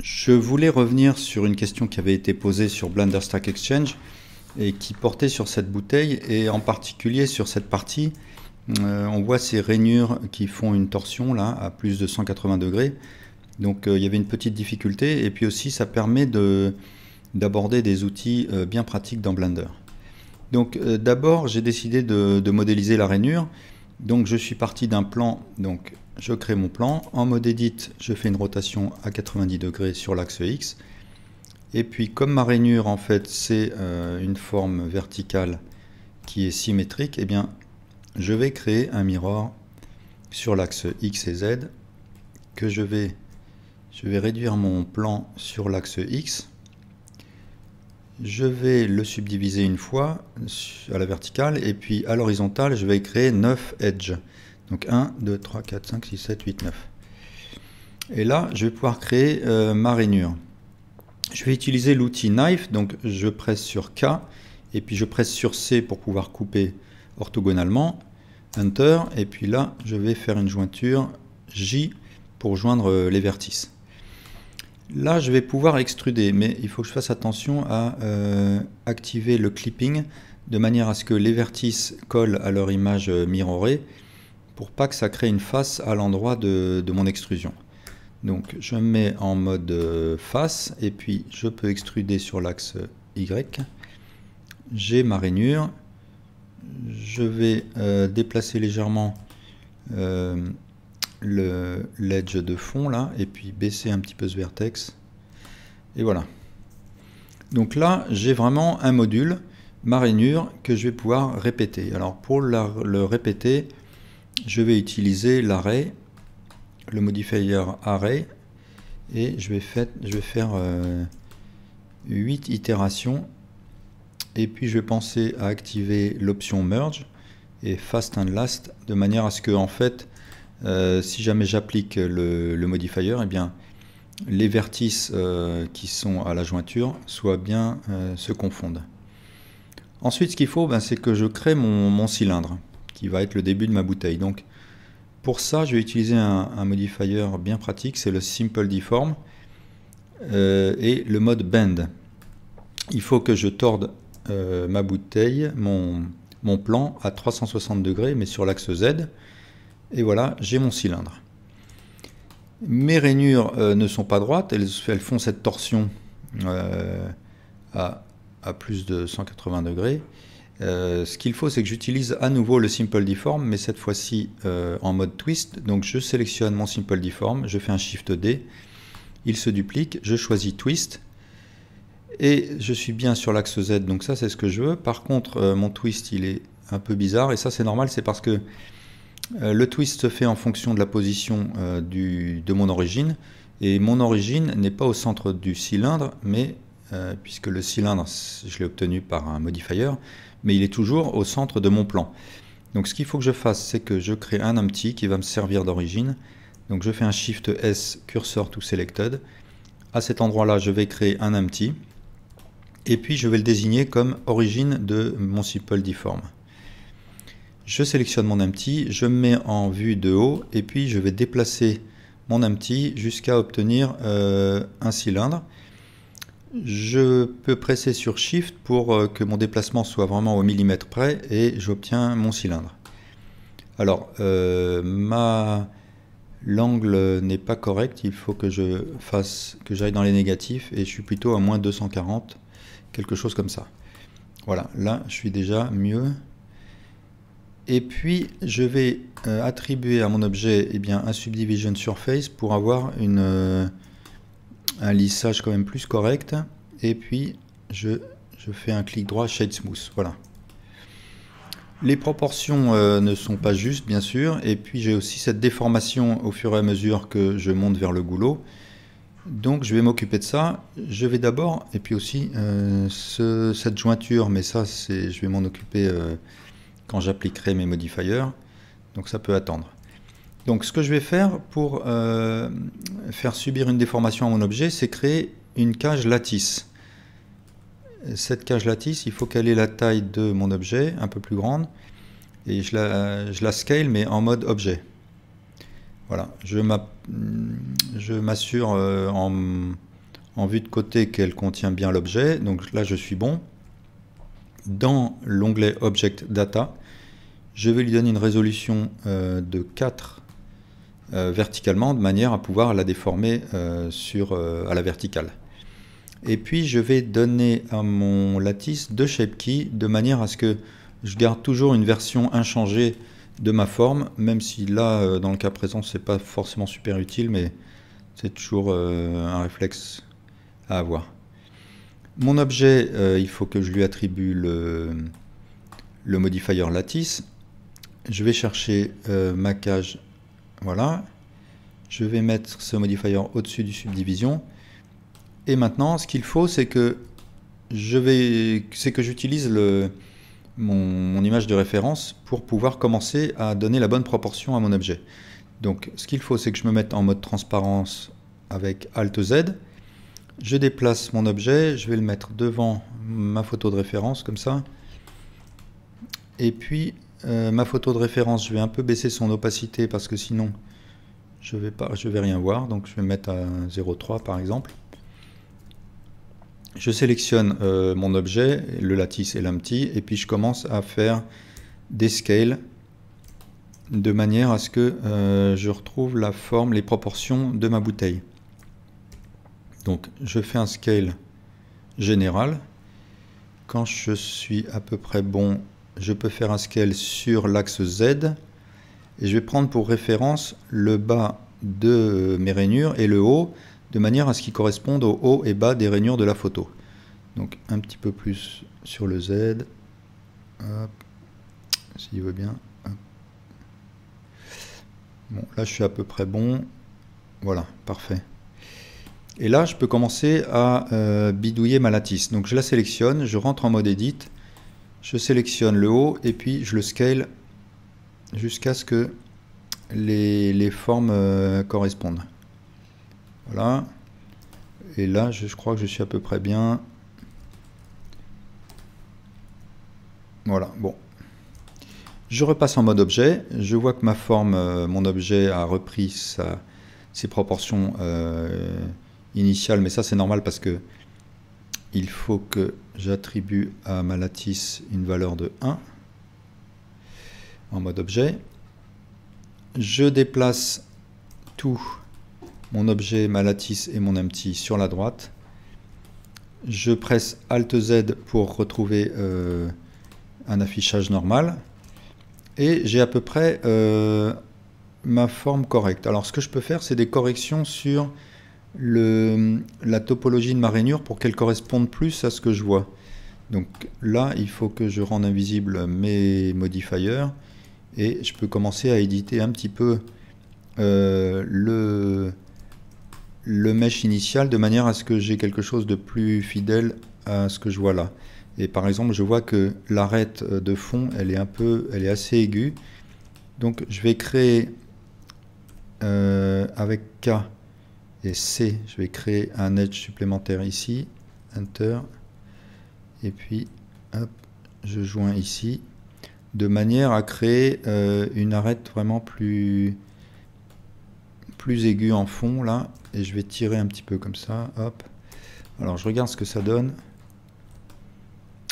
Je voulais revenir sur une question qui avait été posée sur Blender Stack Exchange et qui portait sur cette bouteille et en particulier sur cette partie. Euh, on voit ces rainures qui font une torsion là à plus de 180 degrés. Donc euh, il y avait une petite difficulté et puis aussi ça permet de d'aborder des outils euh, bien pratiques dans Blender. Donc euh, d'abord, j'ai décidé de, modéliser la rainure. Donc je suis parti d'un plan, donc je crée mon plan. En mode edit, je fais une rotation à 90 degrés sur l'axe X. Et puis comme ma rainure en fait c'est euh, une forme verticale qui est symétrique, et eh bien je vais créer un miroir sur l'axe X et Z que je vais, je vais réduire mon plan sur l'axe X je vais le subdiviser une fois euh, à la verticale et puis à l'horizontale, je vais créer 9 edges. Donc 1, 2, 3, 4, 5, 6, 7, 8, 9. Et là, je vais pouvoir créer euh, ma rainure. Je vais utiliser l'outil Knife, donc je presse sur K et puis je presse sur C pour pouvoir couper orthogonalement. Enter, et puis là, je vais faire une jointure J pour joindre euh, les vertices. Là, je vais pouvoir extruder, mais il faut que je fasse attention à euh, activer le clipping de manière à ce que les vertices collent à leur image euh, mirrorée pour pas que ça crée une face à l'endroit de, mon extrusion. Donc je mets en mode euh, face et puis je peux extruder sur l'axe Y. J'ai ma rainure. Je vais déplacer légèrement le l'edge de fond là, et puis baisser un petit peu ce vertex. Et voilà. Donc là, j'ai vraiment un module, ma rainure, que je vais pouvoir répéter. Alors pour le répéter, je vais utiliser l'arrêt le modifier arrêt et je vais, fait, je vais faire 8 euh, itérations. Et puis je vais penser à activer l'option merge et fast and last de manière à ce que en fait euh, si jamais j'applique le, modifier, eh bien, les vertices euh, qui sont à la jointure soient euh, se confondent. Ensuite, ce qu'il faut, ben, c'est que je crée mon, cylindre, qui va être le début de ma bouteille. pour ça, je vais utiliser un, modifier bien pratique, c'est le Simple Deform et le mode Bend. Il faut que je torde ma bouteille, mon, mon plan, à 360 degrés, mais sur l'axe Z. Et voilà, j'ai mon cylindre. Mes rainures euh, ne sont pas droites, elles, font cette torsion euh, à, plus de 180 degrés. Euh, ce qu'il faut, c'est que j'utilise à nouveau le Simple Deform, mais cette fois-ci en mode twist. Donc je sélectionne mon Simple Deform, je fais un Shift D, il se duplique, je choisis Twist, et je suis bien sur l'axe Z, donc ça c'est ce que je veux. Par contre, mon twist, il est un peu bizarre, et ça c'est normal, c'est parce que euh, le twist se fait en fonction de la position euh, de mon origine. Et mon origine n'est pas au centre du cylindre, mais euh, puisque le cylindre, je l'ai obtenu par un modifier, mais il est toujours au centre de mon plan. Donc ce qu'il faut que je fasse, c'est que je crée un empty qui va me servir d'origine. Donc je fais un Shift S, cursor to selected. À cet endroit-là, je vais créer un empty. Et puis je vais le désigner comme origine de mon simple difforme. Je sélectionne mon empty, je me mets en vue de haut et puis je vais déplacer mon empty jusqu'à obtenir euh, un cylindre. Je peux presser sur Shift pour euh, que mon déplacement soit vraiment au millimètre près et j'obtiens mon cylindre. Alors, euh, ma l'angle n'est pas correct, il faut que je fasse que j'aille dans les négatifs et je suis plutôt à moins 240, quelque chose comme ça. Voilà, là je suis déjà mieux. Et puis, je vais euh, attribuer à mon objet et eh bien, un subdivision surface pour avoir une, euh, un lissage quand même plus correct. Et puis, je, fais un clic droit Shade Smooth. Voilà. Les proportions euh, ne sont pas justes, bien sûr. Et puis, j'ai aussi cette déformation au fur et à mesure que je monte vers le goulot. Donc je vais m'occuper de ça. Je vais d'abord, et puis aussi cette jointure, mais ça c'est, je vais m'en occuper quand j'appliquerai mes modifiers. Donc ça peut attendre. Donc ce que je vais faire pour euh, faire subir une déformation à mon objet, c'est créer une cage lattice. Cette cage lattice, il faut qu'elle ait la taille de mon objet, un peu plus grande. Et je la, scale, mais en mode objet. Voilà, je m'assure euh, en vue de côté qu'elle contient bien l'objet. Donc là, je suis bon. Dans l'onglet Object Data, je vais lui donner une résolution euh, de 4 euh, verticalement de manière à pouvoir la déformer euh, sur, à la verticale. Et puis je vais donner à mon lattice deux shape keys de manière à ce que je garde toujours une version inchangée de ma forme, même si là, dans le cas présent, c'est pas forcément super utile, mais c'est toujours un réflexe à avoir. Mon objet, euh, il faut que je lui attribue le, modifier lattice. Je vais chercher euh, ma cage, voilà. Je vais mettre ce modifier au-dessus du subdivision. Et maintenant, ce qu'il faut, c'est que je vais, c'est que j'utilise le, mon, image de référence pour pouvoir commencer à donner la bonne proportion à mon objet. Donc, ce qu'il faut, c'est que je me mette en mode transparence avec Alt Z je déplace mon objet, je vais le mettre devant ma photo de référence, comme ça. Et puis, euh, ma photo de référence, je vais un peu baisser son opacité parce que sinon, je vais pas, je vais rien voir. Donc, je vais mettre à 0,3 par exemple. Je sélectionne euh, mon objet, le lattice et petit, et puis je commence à faire des scales de manière à ce que euh, je retrouve la forme, les proportions de ma bouteille. Donc je fais un scale général. Quand je suis à peu près bon, je peux faire un scale sur l'axe Z. Et je vais prendre pour référence le bas de mes rainures et le haut, de manière à ce qu'ils correspondent au haut et bas des rainures de la photo. Donc un petit peu plus sur le Z. S'il veut bien. Bon, là je suis à peu près bon. Voilà, parfait. Et là, je peux commencer à euh, bidouiller ma lattice. Donc je la sélectionne, je rentre en mode edit, je sélectionne le haut et puis je le scale jusqu'à ce que les, formes euh, correspondent. Voilà. Et là, je, crois que je suis à peu près bien. Voilà, bon. Je repasse en mode objet. Je vois que ma forme, euh, mon objet a repris sa, ses proportions initial, mais ça c'est normal parce que il faut que j'attribue à ma lattice une valeur de 1 en mode objet. Je déplace tout mon objet, ma lattice et mon empty sur la droite. Je presse Alt Z pour retrouver euh, un affichage normal. Et j'ai à peu près euh, ma forme correcte. Alors ce que je peux faire, c'est des corrections sur la topologie de ma rainure pour qu'elle corresponde plus à ce que je vois. Donc là, il faut que je rende invisible mes modifiers et je peux commencer à éditer un petit peu euh, le, le mesh initial de manière à ce que j'ai quelque chose de plus fidèle à ce que je vois là. Et par exemple, je vois que l'arête de fond, elle est un peu, elle est assez aiguë. Donc je vais créer euh, avec K et C. Je vais créer un edge supplémentaire ici. Enter. Et puis, hop, je joins ici. De manière à créer euh, une arête vraiment plus, plus aiguë en fond, là. Et je vais tirer un petit peu comme ça. Hop. Alors, je regarde ce que ça donne.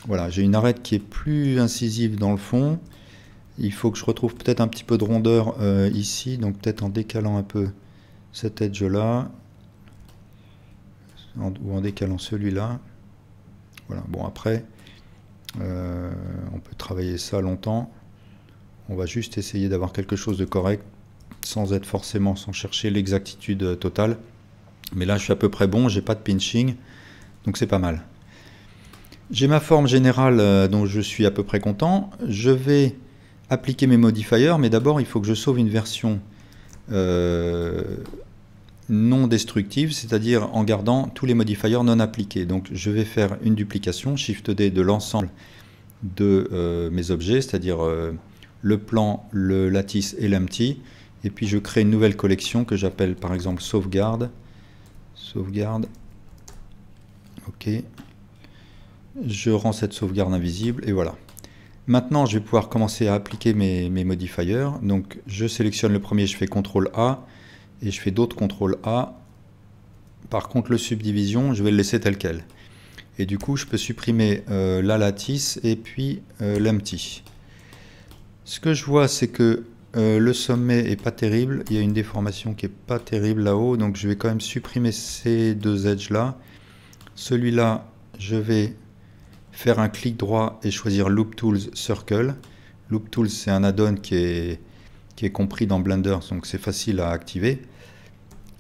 Voilà, j'ai une arête qui est plus incisive dans le fond. Il faut que je retrouve peut-être un petit peu de rondeur euh, ici, donc peut-être en décalant un peu cet edge-là, ou en décalant celui-là. Voilà, bon après, euh, on peut travailler ça longtemps. On va juste essayer d'avoir quelque chose de correct, sans être forcément, sans chercher l'exactitude euh, totale. Mais là, je suis à peu près bon, j'ai pas de pinching, donc c'est pas mal. J'ai ma forme générale donc euh, dont je suis à peu près content. Je vais appliquer mes modifiers, mais d'abord, il faut que je sauve une version non destructive, c'est-à-dire en gardant tous les modifiers non appliqués. Donc je vais faire une duplication, Shift D, de l'ensemble de euh, mes objets, c'est-à-dire euh, le plan, le lattice et l'empty. Et puis je crée une nouvelle collection que j'appelle par exemple sauvegarde. Sauvegarde. Ok. Je rends cette sauvegarde invisible et voilà. Maintenant, je vais pouvoir commencer à appliquer mes, mes modifiers. Donc je sélectionne le premier, je fais CTRL A et je fais d'autres contrôles A. Par contre, le subdivision, je vais le laisser tel quel. Et du coup, je peux supprimer euh, la lattice et puis euh, l'empty. Ce que je vois, c'est que euh, le sommet est pas terrible. Il y a une déformation qui est pas terrible là-haut. Donc, je vais quand même supprimer ces deux edges-là. Celui-là, je vais faire un clic droit et choisir Loop Tools Circle. Loop Tools, c'est un add-on qui est qui est compris dans Blender, donc c'est facile à activer.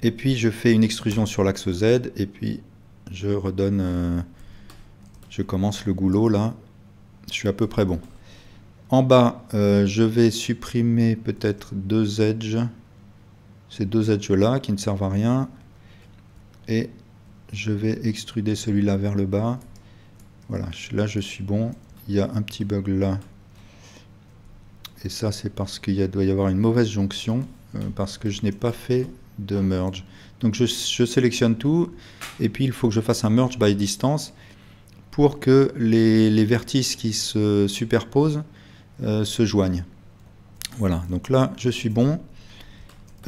Et puis je fais une extrusion sur l'axe Z, et puis je redonne, euh, je commence le goulot là, je suis à peu près bon. En bas, euh, je vais supprimer peut-être deux edges, ces deux edges là qui ne servent à rien, et je vais extruder celui-là vers le bas. Voilà, là je suis bon, il y a un petit bug là et ça, c'est parce qu'il doit y avoir une mauvaise jonction, euh, parce que je n'ai pas fait de merge. Donc je, sélectionne tout, et puis il faut que je fasse un merge by distance pour que les, les vertices qui se superposent euh, se joignent. Voilà, donc là, je suis bon.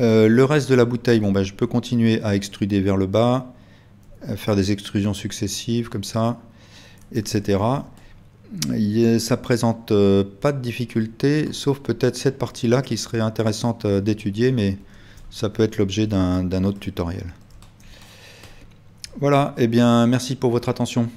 Euh, le reste de la bouteille, bon, ben, je peux continuer à extruder vers le bas, faire des extrusions successives comme ça, etc ça présente euh, pas de difficultés, sauf peut-être cette partie-là qui serait intéressante euh, d'étudier, mais ça peut être l'objet d'un autre tutoriel. Voilà, et eh bien merci pour votre attention.